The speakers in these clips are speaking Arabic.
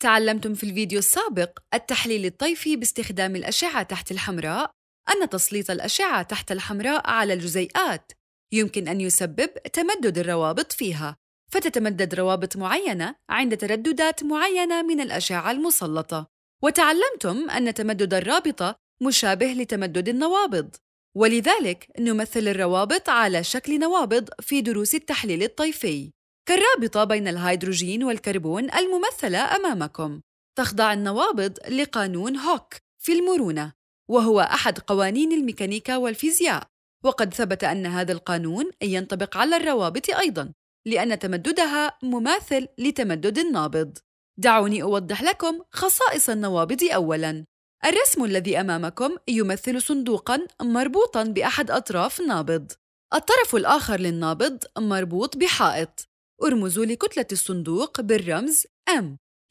تعلمتم في الفيديو السابق التحليل الطيفي باستخدام الأشعة تحت الحمراء أن تسليط الأشعة تحت الحمراء على الجزيئات يمكن أن يسبب تمدد الروابط فيها فتتمدد روابط معينة عند ترددات معينة من الأشعة المسلطة وتعلمتم أن تمدد الرابطة مشابه لتمدد النوابض ولذلك نمثل الروابط على شكل نوابض في دروس التحليل الطيفي كالرابطة بين الهيدروجين والكربون الممثلة أمامكم تخضع النوابض لقانون هوك في المرونة وهو أحد قوانين الميكانيكا والفيزياء وقد ثبت أن هذا القانون ينطبق على الروابط أيضاً لأن تمددها مماثل لتمدد النابض دعوني أوضح لكم خصائص النوابض أولاً الرسم الذي أمامكم يمثل صندوقاً مربوطاً بأحد أطراف نابض الطرف الآخر للنابض مربوط بحائط ارمزوا لكتلة الصندوق بالرمز M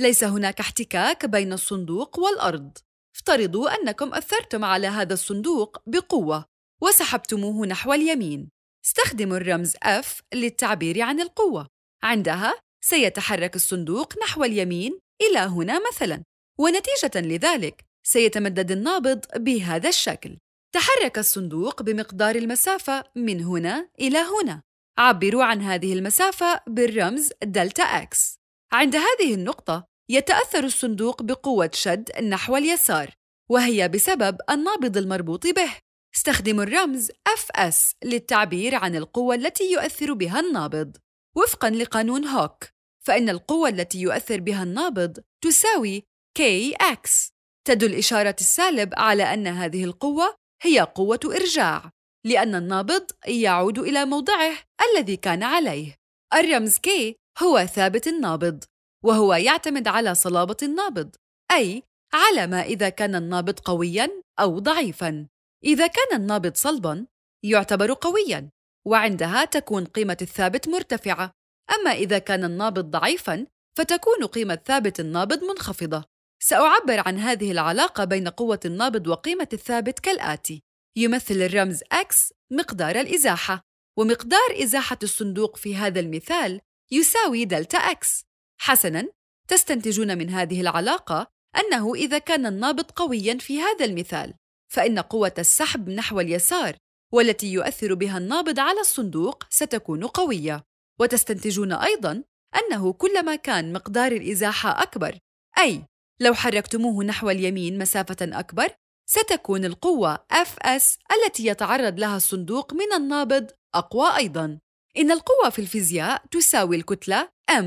ليس هناك احتكاك بين الصندوق والأرض افترضوا أنكم أثرتم على هذا الصندوق بقوة وسحبتموه نحو اليمين استخدموا الرمز F للتعبير عن القوة عندها سيتحرك الصندوق نحو اليمين إلى هنا مثلاً ونتيجة لذلك سيتمدد النابض بهذا الشكل تحرك الصندوق بمقدار المسافة من هنا إلى هنا عبروا عن هذه المسافة بالرمز دلتا إكس عند هذه النقطة يتأثر الصندوق بقوة شد نحو اليسار وهي بسبب النابض المربوط به استخدموا الرمز FS للتعبير عن القوة التي يؤثر بها النابض وفقاً لقانون هوك فإن القوة التي يؤثر بها النابض تساوي KX تدل إشارة السالب على أن هذه القوة هي قوة إرجاع لأن النابض يعود إلى موضعه الذي كان عليه. الرمز K هو ثابت النابض، وهو يعتمد على صلابة النابض، أي على ما إذا كان النابض قوياً أو ضعيفاً. إذا كان النابض صلباً، يعتبر قوياً، وعندها تكون قيمة الثابت مرتفعة، أما إذا كان النابض ضعيفاً، فتكون قيمة ثابت النابض منخفضة. سأعبر عن هذه العلاقة بين قوة النابض وقيمة الثابت كالآتي: يمثل الرمز X مقدار الإزاحة ومقدار إزاحة الصندوق في هذا المثال يساوي دلتا X حسناً تستنتجون من هذه العلاقة أنه إذا كان النابض قوياً في هذا المثال فإن قوة السحب نحو اليسار والتي يؤثر بها النابض على الصندوق ستكون قوية وتستنتجون أيضاً أنه كلما كان مقدار الإزاحة أكبر أي لو حركتموه نحو اليمين مسافة أكبر ستكون القوة Fs التي يتعرض لها الصندوق من النابض أقوى أيضاً. إن القوة في الفيزياء تساوي الكتلة M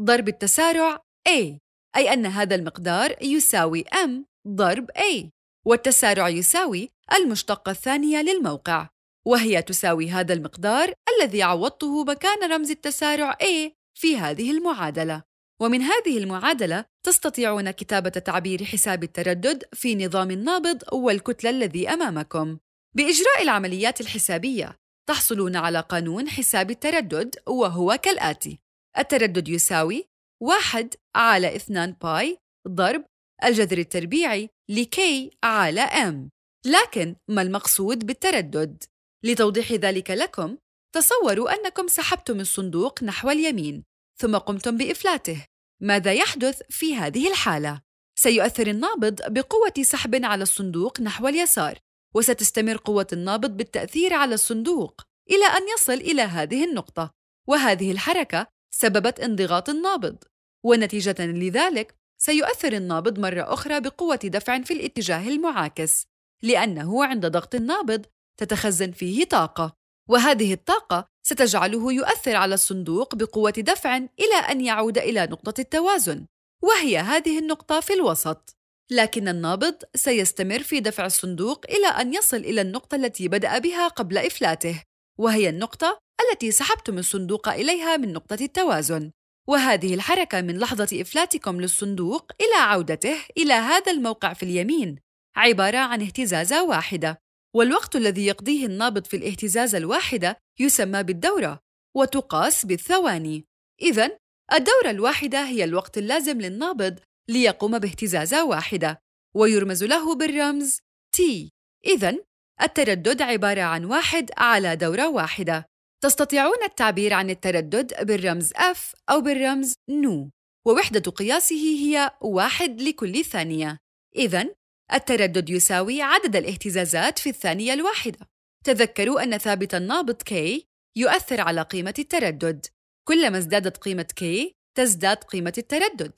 ضرب التسارع A، أي أن هذا المقدار يساوي M ضرب A، والتسارع يساوي المشتقة الثانية للموقع، وهي تساوي هذا المقدار الذي عوضته مكان رمز التسارع A في هذه المعادلة. ومن هذه المعادلة تستطيعون كتابة تعبير حساب التردد في نظام النابض والكتلة الذي أمامكم. بإجراء العمليات الحسابية، تحصلون على قانون حساب التردد وهو كالآتي: التردد يساوي 1 على 2 باي ضرب الجذر التربيعي لكي على m. لكن ما المقصود بالتردد؟ لتوضيح ذلك لكم، تصوروا أنكم سحبتم الصندوق نحو اليمين، ثم قمتم بإفلاته. ماذا يحدث في هذه الحالة؟ سيؤثر النابض بقوة سحب على الصندوق نحو اليسار، وستستمر قوة النابض بالتأثير على الصندوق إلى أن يصل إلى هذه النقطة، وهذه الحركة سببت انضغاط النابض، ونتيجة لذلك سيؤثر النابض مرة أخرى بقوة دفع في الاتجاه المعاكس، لأنه عند ضغط النابض تتخزن فيه طاقة، وهذه الطاقة ستجعله يؤثر على الصندوق بقوة دفع إلى أن يعود إلى نقطة التوازن، وهي هذه النقطة في الوسط. لكن النابض سيستمر في دفع الصندوق إلى أن يصل إلى النقطة التي بدأ بها قبل إفلاته، وهي النقطة التي سحبتم الصندوق إليها من نقطة التوازن. وهذه الحركة من لحظة إفلاتكم للصندوق إلى عودته إلى هذا الموقع في اليمين عبارة عن اهتزازة واحدة والوقت الذي يقضيه النابض في الاهتزازة الواحدة يسمى بالدورة وتقاس بالثواني إذا الدورة الواحدة هي الوقت اللازم للنابض ليقوم باهتزازة واحدة ويرمز له بالرمز T إذا التردد عبارة عن واحد على دورة واحدة تستطيعون التعبير عن التردد بالرمز F أو بالرمز نو ووحدة قياسه هي واحد لكل ثانية إذا التردد يساوي عدد الاهتزازات في الثانية الواحدة تذكروا أن ثابت النابض K يؤثر على قيمة التردد كلما ازدادت قيمة K تزداد قيمة التردد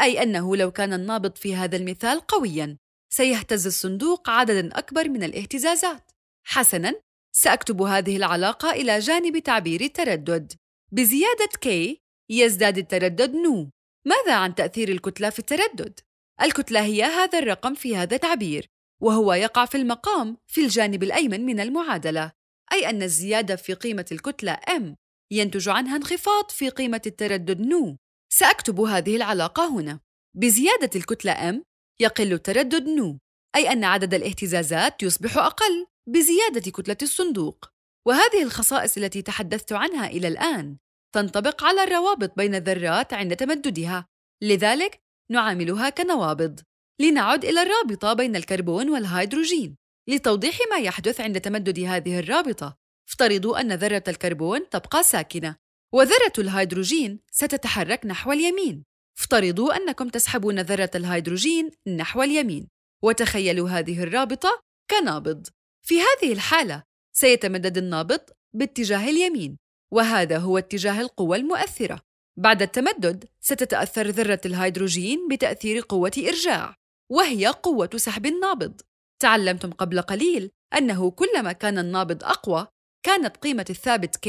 أي أنه لو كان النابض في هذا المثال قوياً سيهتز الصندوق عدداً أكبر من الاهتزازات حسناً سأكتب هذه العلاقة إلى جانب تعبير التردد بزيادة K يزداد التردد نو ماذا عن تأثير الكتلة في التردد؟ الكتلة هي هذا الرقم في هذا التعبير وهو يقع في المقام في الجانب الأيمن من المعادلة أي أن الزيادة في قيمة الكتلة M ينتج عنها انخفاض في قيمة التردد نو سأكتب هذه العلاقة هنا بزيادة الكتلة M يقل التردد نو أي أن عدد الاهتزازات يصبح أقل بزيادة كتلة الصندوق وهذه الخصائص التي تحدثت عنها إلى الآن تنطبق على الروابط بين الذرات عند تمددها لذلك نعاملها كنوابض لنعد إلى الرابطة بين الكربون والهيدروجين لتوضيح ما يحدث عند تمدد هذه الرابطة افترضوا أن ذرة الكربون تبقى ساكنة وذرة الهيدروجين ستتحرك نحو اليمين افترضوا أنكم تسحبون ذرة الهيدروجين نحو اليمين وتخيلوا هذه الرابطة كنابض في هذه الحالة سيتمدد النابض باتجاه اليمين وهذا هو اتجاه القوى المؤثرة بعد التمدد ستتأثر ذرة الهيدروجين بتأثير قوة إرجاع وهي قوة سحب النابض تعلمتم قبل قليل أنه كلما كان النابض أقوى كانت قيمة الثابت K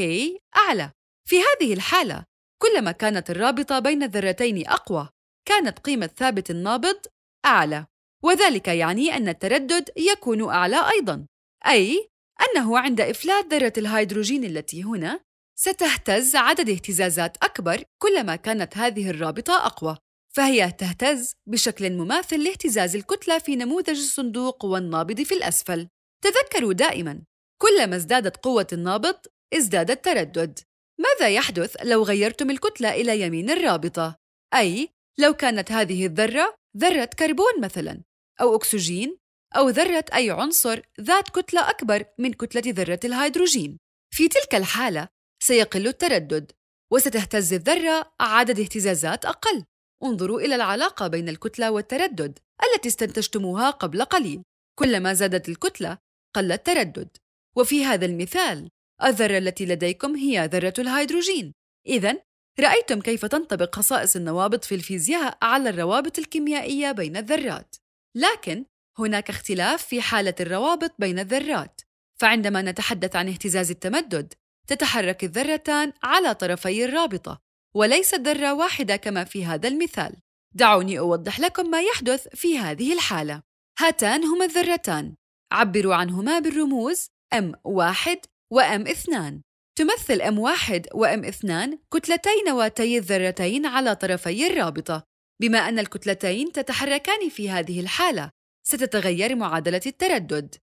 أعلى في هذه الحالة كلما كانت الرابطة بين الذرتين أقوى كانت قيمة ثابت النابض أعلى وذلك يعني أن التردد يكون أعلى أيضاً أي أنه عند إفلات ذرة الهيدروجين التي هنا ستهتز عدد اهتزازات أكبر كلما كانت هذه الرابطة أقوى، فهي تهتز بشكل مماثل لاهتزاز الكتلة في نموذج الصندوق والنابض في الأسفل. تذكروا دائماً، كلما ازدادت قوة النابض، ازداد التردد. ماذا يحدث لو غيرتم الكتلة إلى يمين الرابطة؟ أي لو كانت هذه الذرة ذرة كربون مثلاً، أو أكسجين، أو ذرة أي عنصر ذات كتلة أكبر من كتلة ذرة الهيدروجين. في تلك الحالة سيقل التردد وستهتز الذرة عدد اهتزازات أقل انظروا إلى العلاقة بين الكتلة والتردد التي استنتجتموها قبل قليل كلما زادت الكتلة قل التردد وفي هذا المثال الذرة التي لديكم هي ذرة الهيدروجين إذا رأيتم كيف تنطبق خصائص النوابط في الفيزياء على الروابط الكيميائية بين الذرات لكن هناك اختلاف في حالة الروابط بين الذرات فعندما نتحدث عن اهتزاز التمدد تتحرك الذرتان على طرفي الرابطة وليست ذرة واحدة كما في هذا المثال دعوني أوضح لكم ما يحدث في هذه الحالة هاتان هما الذرتان عبروا عنهما بالرموز M1 وM2 تمثل M1 وM2 كتلتي نواتي الذرتين على طرفي الرابطة بما أن الكتلتين تتحركان في هذه الحالة ستتغير معادلة التردد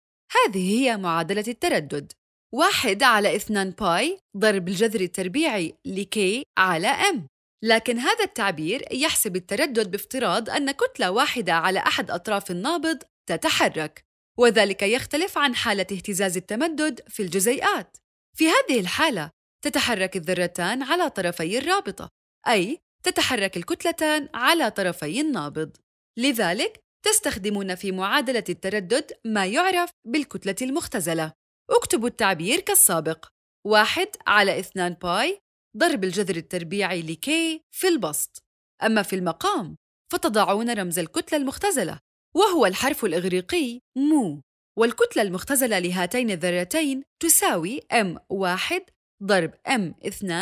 هذه هي معادلة التردد واحد على اثنان باي ضرب الجذر التربيعي لكي على ام لكن هذا التعبير يحسب التردد بافتراض أن كتلة واحدة على أحد أطراف النابض تتحرك وذلك يختلف عن حالة اهتزاز التمدد في الجزيئات في هذه الحالة تتحرك الذرتان على طرفي الرابطة أي تتحرك الكتلتان على طرفي النابض لذلك تستخدمون في معادلة التردد ما يعرف بالكتلة المختزلة اكتبوا التعبير كالسابق 1 على 2 باي ضرب الجذر التربيعي لكي في البسط أما في المقام فتضعون رمز الكتلة المختزلة وهو الحرف الإغريقي مو والكتلة المختزلة لهاتين الذرتين تساوي m1 ضرب m2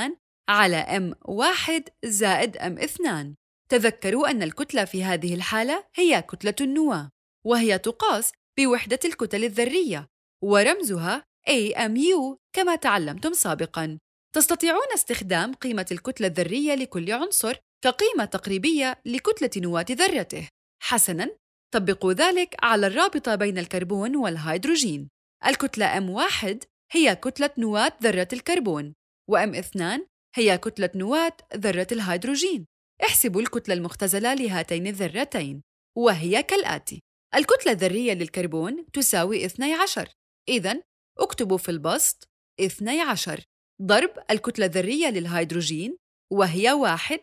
على m1 زائد m2 تذكروا أن الكتلة في هذه الحالة هي كتلة النواة وهي تقاس بوحدة الكتل الذرية ورمزها AMU كما تعلمتم سابقاً. تستطيعون استخدام قيمة الكتلة الذرية لكل عنصر كقيمة تقريبية لكتلة نواة ذرته. حسناً، طبقوا ذلك على الرابطة بين الكربون والهيدروجين. الكتلة M1 هي كتلة نواة ذرة الكربون، وM2 هي كتلة نواة ذرة الهيدروجين. احسبوا الكتلة المختزلة لهاتين الذرتين، وهي كالآتي: الكتلة الذرية للكربون تساوي 12 إذا اكتبوا في البسط 12 ضرب الكتلة الذرية للهيدروجين وهي واحد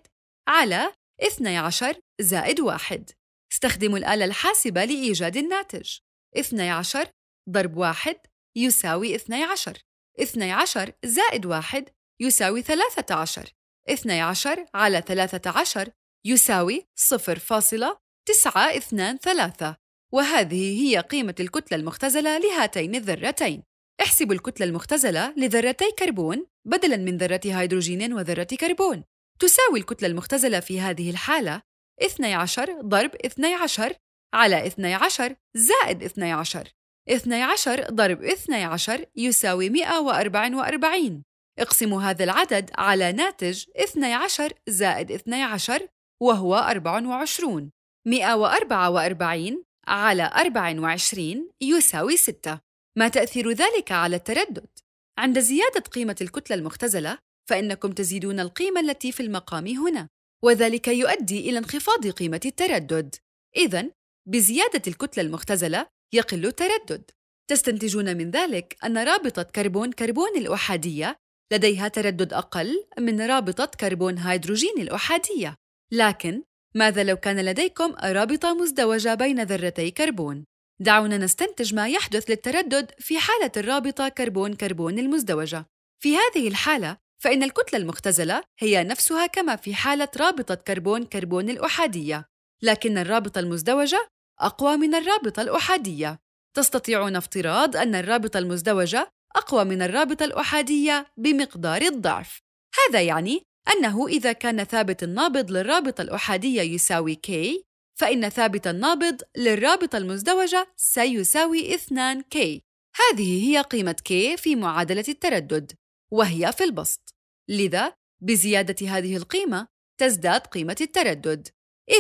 على 12 زائد واحد استخدموا الآلة الحاسبة لإيجاد الناتج 12 ضرب واحد يساوي 12 12 زائد واحد يساوي 13 12 على 13 يساوي 0.923 وهذه هي قيمة الكتلة المختزلة لهاتين الذرتين احسب الكتلة المختزلة لذرتي كربون بدلاً من ذرة هيدروجين وذرة كربون تساوي الكتلة المختزلة في هذه الحالة 12 ضرب 12 على 12 زائد 12 12 ضرب 12 يساوي 144 اقسموا هذا العدد على ناتج 12 زائد 12 وهو 24 144 على 24 يساوي 6 ما تأثير ذلك على التردد؟ عند زيادة قيمة الكتلة المختزلة فإنكم تزيدون القيمة التي في المقام هنا وذلك يؤدي إلى انخفاض قيمة التردد إذا بزيادة الكتلة المختزلة يقل التردد تستنتجون من ذلك أن رابطة كربون كربون الأحادية لديها تردد أقل من رابطة كربون هيدروجين الأحادية لكن ماذا لو كان لديكم رابطة مزدوجة بين ذرتي كربون؟ دعونا نستنتج ما يحدث للتردد في حالة الرابطة كربون كربون المزدوجة. في هذه الحالة فإن الكتلة المختزلة هي نفسها كما في حالة رابطة كربون كربون الأحادية، لكن الرابطة المزدوجة أقوى من الرابطة الأحادية. تستطيعون افتراض أن الرابطة المزدوجة أقوى من الرابطة الأحادية بمقدار الضعف. هذا يعني أنه إذا كان ثابت النابض للرابطة الأحادية يساوي K، فإن ثابت النابض للرابطة المزدوجة سيساوي 2K. هذه هي قيمة K في معادلة التردد، وهي في البسط. لذا، بزيادة هذه القيمة، تزداد قيمة التردد.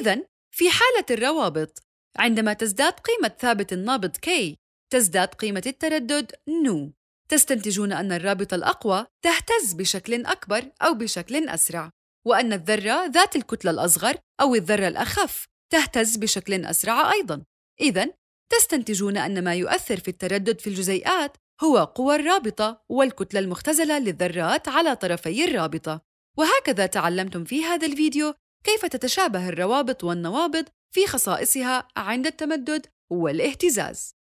إذا، في حالة الروابط، عندما تزداد قيمة ثابت النابض K، تزداد قيمة التردد نو تستنتجون أن الرابطة الأقوى تهتز بشكل أكبر أو بشكل أسرع، وأن الذرة ذات الكتلة الأصغر أو الذرة الأخف تهتز بشكل أسرع أيضاً. إذا تستنتجون أن ما يؤثر في التردد في الجزيئات هو قوى الرابطة والكتلة المختزلة للذرات على طرفي الرابطة. وهكذا تعلمتم في هذا الفيديو كيف تتشابه الروابط والنوابض في خصائصها عند التمدد والاهتزاز.